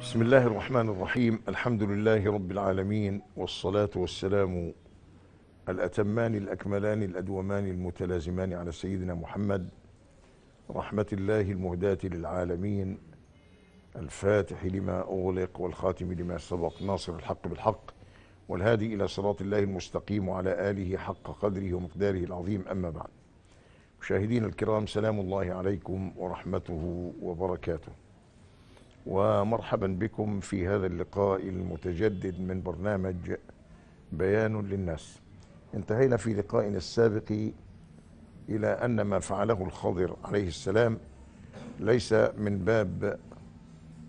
بسم الله الرحمن الرحيم الحمد لله رب العالمين والصلاة والسلام الأتمان الأكملان الأدومان المتلازمان على سيدنا محمد رحمة الله المهداة للعالمين الفاتح لما أغلق والخاتم لما سبق ناصر الحق بالحق والهادي إلى صراط الله المستقيم وعلى آله حق قدره ومقداره العظيم أما بعد مشاهدينا الكرام سلام الله عليكم ورحمته وبركاته ومرحبا بكم في هذا اللقاء المتجدد من برنامج بيان للناس انتهينا في لقائنا السابق إلى أن ما فعله الخضر عليه السلام ليس من باب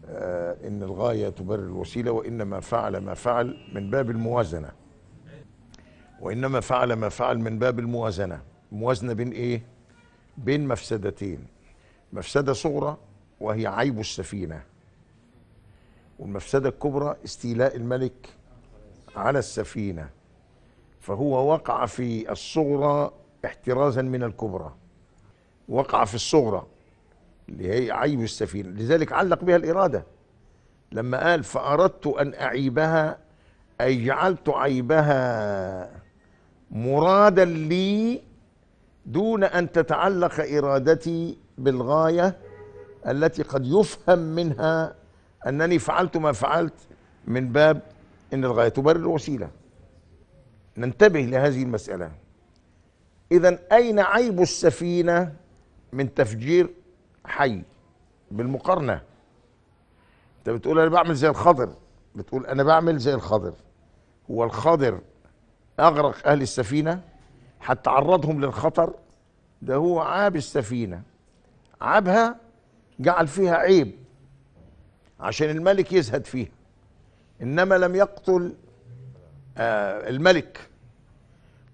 آه، إن الغاية تبرر الوسيلة وإنما فعل ما فعل من باب الموازنة وإنما فعل ما فعل من باب الموازنة موازنة بين إيه؟ بين مفسدتين مفسدة صغرى وهي عيب السفينة والمفسدة الكبرى استيلاء الملك على السفينة فهو وقع في الصغرى احترازا من الكبرى وقع في الصغرى اللي هي عيب السفينة لذلك علق بها الإرادة لما قال فأردت أن أعيبها أي جعلت عيبها مرادا لي دون ان تتعلق ارادتي بالغايه التي قد يفهم منها انني فعلت ما فعلت من باب ان الغايه تبرر الوسيله ننتبه لهذه المساله اذا اين عيب السفينه من تفجير حي بالمقارنه انت بتقول انا بعمل زي الخضر بتقول انا بعمل زي الخضر هو الخضر اغرق اهل السفينه حتى عرضهم للخطر ده هو عاب السفينه عابها جعل فيها عيب عشان الملك يزهد فيها انما لم يقتل آه الملك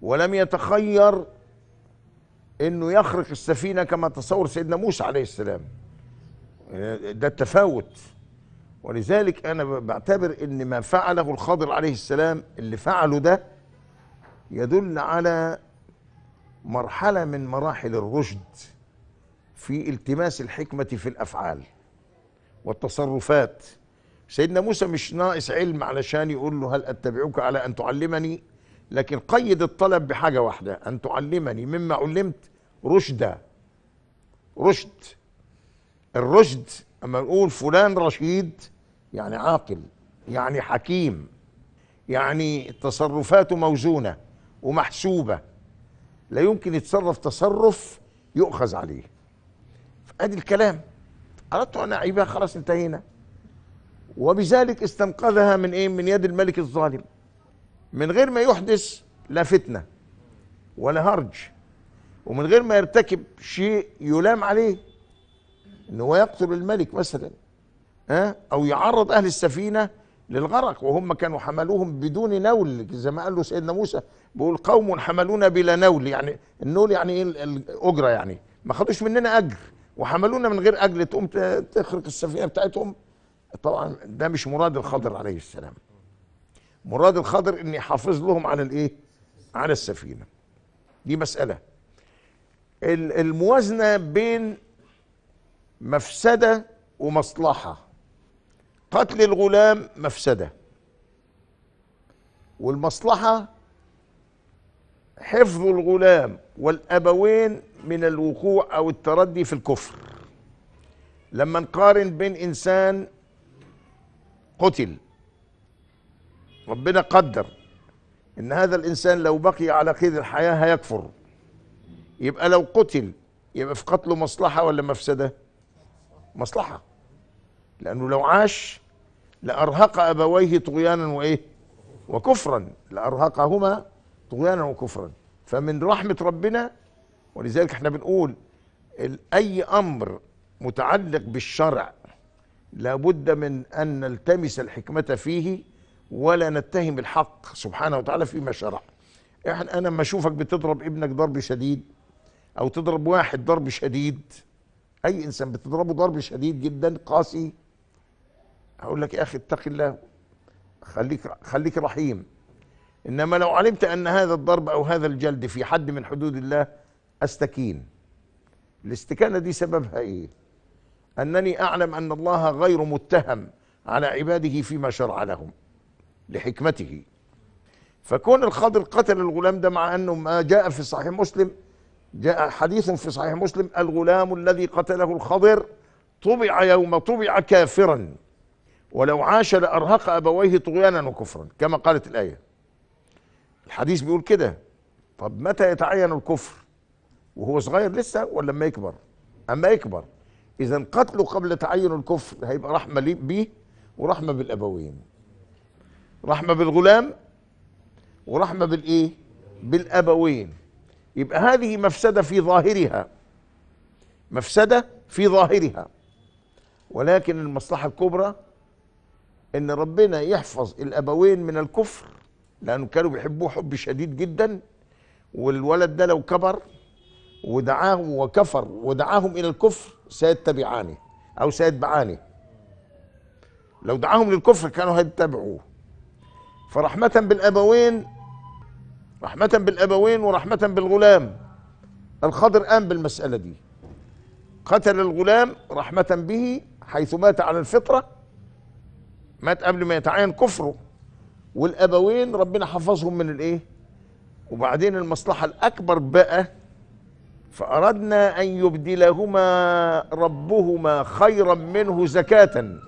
ولم يتخير انه يخرق السفينه كما تصور سيدنا موسى عليه السلام ده التفاوت ولذلك انا بعتبر ان ما فعله الخضر عليه السلام اللي فعله ده يدل على مرحلة من مراحل الرشد في التماس الحكمة في الأفعال والتصرفات سيدنا موسى مش ناقص علم علشان يقول له هل أتبعك على أن تعلمني لكن قيد الطلب بحاجة واحدة أن تعلمني مما علمت رشدا رشد الرشد أما نقول فلان رشيد يعني عاقل يعني حكيم يعني تصرفاته موزونة ومحسوبة لا يمكن يتصرف تصرف يؤخذ عليه ادي الكلام اردت ان اعيبها خلاص انتهينا وبذلك استنقذها من ايه من يد الملك الظالم من غير ما يحدث لا فتنه ولا هرج ومن غير ما يرتكب شيء يلام عليه انه هو يقتل الملك مثلا ها او يعرض اهل السفينه للغرق وهم كانوا حملوهم بدون نول زي ما قال له سيدنا موسى بيقول قوم حملونا بلا نول يعني النول يعني ايه الاجره يعني ما خدوش مننا اجر وحملونا من غير اجر تقوم تخرق السفينه بتاعتهم طبعا ده مش مراد الخضر عليه السلام مراد الخضر اني حافظ لهم على الايه على السفينه دي مساله الموازنه بين مفسده ومصلحه قتل الغلام مفسده والمصلحه حفظ الغلام والابوين من الوقوع او التردي في الكفر لما نقارن بين انسان قتل ربنا قدر ان هذا الانسان لو بقي على قيد الحياه هيكفر يبقى لو قتل يبقى في قتله مصلحه ولا مفسده مصلحه لأنه لو عاش لأرهق أبويه طغيانا وإيه وكفرا لأرهقهما طغيانا وكفرا فمن رحمة ربنا ولذلك احنا بنقول أي أمر متعلق بالشرع لابد من أن نلتمس الحكمة فيه ولا نتهم الحق سبحانه وتعالى فيما شرع احنا أنا لما أشوفك بتضرب ابنك ضرب شديد أو تضرب واحد ضرب شديد أي إنسان بتضربه ضرب شديد جدا قاسي هقول لك يا اخي اتق الله خليك خليك رحيم انما لو علمت ان هذا الضرب او هذا الجلد في حد من حدود الله استكين الاستكانه دي سببها ايه انني اعلم ان الله غير متهم على عباده فيما شرع لهم لحكمته فكون الخضر قتل الغلام ده مع انه ما جاء في صحيح مسلم جاء حديث في صحيح مسلم الغلام الذي قتله الخضر طبع يوم طبع كافرا ولو عاش لأرهق أبويه طغيانا وكفرا كما قالت الآية الحديث بيقول كده طب متى يتعين الكفر وهو صغير لسه ولا لما يكبر أما يكبر إذا قتله قبل تعين الكفر هيبقى رحمة بيه ورحمة بالأبوين رحمة بالغلام ورحمة بالإيه بالأبوين يبقى هذه مفسدة في ظاهرها مفسدة في ظاهرها ولكن المصلحة الكبرى ان ربنا يحفظ الابوين من الكفر لانه كانوا بيحبوه حب شديد جدا والولد ده لو كبر ودعاهم وكفر ودعاهم الى الكفر سيتبعاني او سيتبعاني لو دعاهم للكفر كانوا هيتبعوه فرحمة بالابوين رحمة بالابوين ورحمة بالغلام الخضر قام بالمسألة دي قتل الغلام رحمة به حيث مات على الفطرة مات قبل ما يتعين كفره والابوين ربنا حفظهم من الايه وبعدين المصلحه الاكبر بقى فاردنا ان يبدلهما ربهما خيرا منه زكاه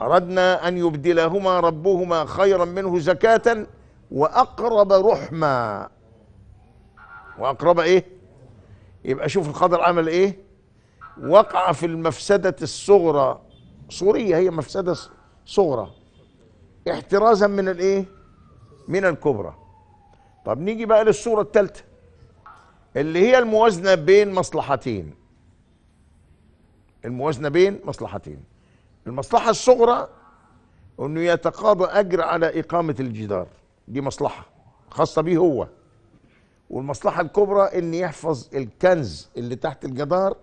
اردنا ان يبدلهما ربهما خيرا منه زكاه واقرب رحما واقرب ايه يبقى شوف القدر عمل ايه وقع في المفسده الصغرى صورية هي مفسدة صغرى احترازا من الايه من الكبرى طب نيجي بقى للصورة الثالثة اللي هي الموازنة بين مصلحتين الموازنة بين مصلحتين المصلحة الصغرى انه يتقاضى اجر على اقامة الجدار دي مصلحة خاصة به هو والمصلحة الكبرى ان يحفظ الكنز اللي تحت الجدار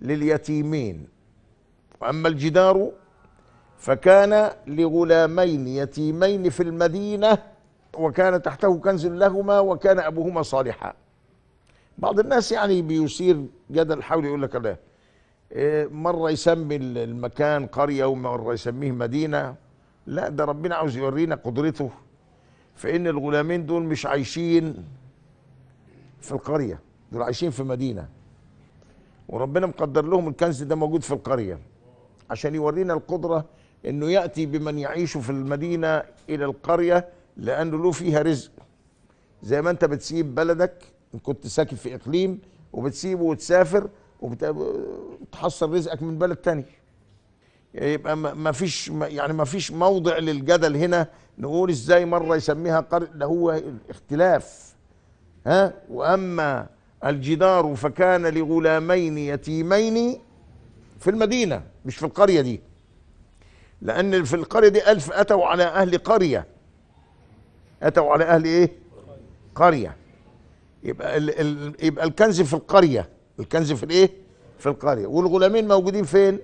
لليتيمين وأما الجدار فكان لغلامين يتيمين في المدينة وكان تحته كنز لهما وكان أبوهما صالحا بعض الناس يعني بيثير جدل حول يقول لك لا مرة إيه، يسمي المكان قرية ومرة يسميه مدينة لا ده ربنا عاوز يورينا قدرته فإن الغلامين دول مش عايشين في القرية دول عايشين في مدينة وربنا مقدر لهم الكنز ده موجود في القرية عشان يورينا القدرة انه يأتي بمن يعيش في المدينة الى القرية لانه له فيها رزق زي ما انت بتسيب بلدك ان كنت ساكن في اقليم وبتسيبه وتسافر وتحصل رزقك من بلد تاني يبقى ما فيش يعني ما فيش موضع للجدل هنا نقول ازاي مره يسميها قرية ده هو اختلاف ها واما الجدار فكان لغلامين يتيمين في المدينة مش في القرية دي لأن في القرية دي ألف أتوا على أهل قرية أتوا على أهل إيه؟ قرية يبقى يبقى الكنز في القرية الكنز في الإيه؟ في القرية والغلامين موجودين فين؟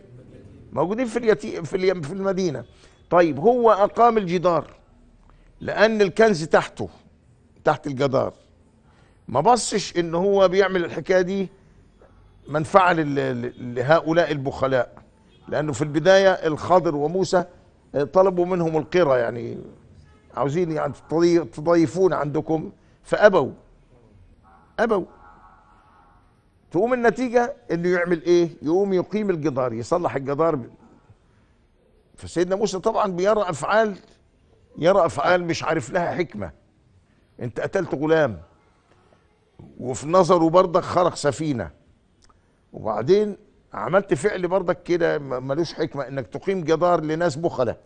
موجودين في اليتي في, اليم في المدينة طيب هو أقام الجدار لأن الكنز تحته تحت الجدار ما بصش إن هو بيعمل الحكاية دي منفعة لهؤلاء البخلاء لأنه في البداية الخضر وموسى آه، طلبوا منهم القرى يعني عاوزين يعني تضيفون عندكم فأبوا أبوا تقوم النتيجة انه يعمل ايه يقوم يقيم الجدار يصلح الجدار فسيدنا موسى طبعا بيرى افعال يرى افعال مش عارف لها حكمة انت قتلت غلام وفي نظره برضك خرق سفينة وبعدين عملت فعل برضك كده ملوش حكمه انك تقيم جدار لناس بخله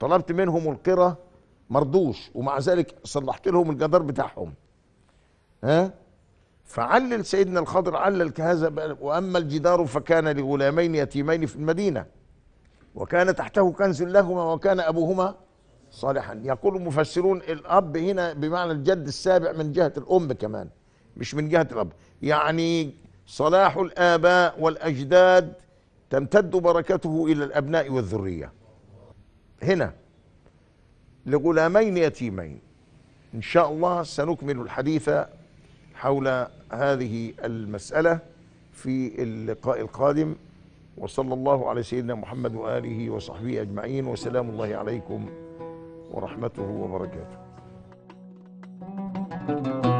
طلبت منهم القرى مرضوش ومع ذلك صلحت لهم الجدار بتاعهم ها فعلل سيدنا الخضر علل كهذا واما الجدار فكان لغلامين يتيمين في المدينه وكان تحته كنز لهما وكان ابوهما صالحا يقول المفسرون الاب هنا بمعنى الجد السابع من جهه الام كمان مش من جهه الاب يعني صلاح الآباء والأجداد تمتد بركته إلى الأبناء والذرية هنا لغلامين يتيمين إن شاء الله سنكمل الحديث حول هذه المسألة في اللقاء القادم وصلى الله على سيدنا محمد وآله وصحبه أجمعين وسلام الله عليكم ورحمته وبركاته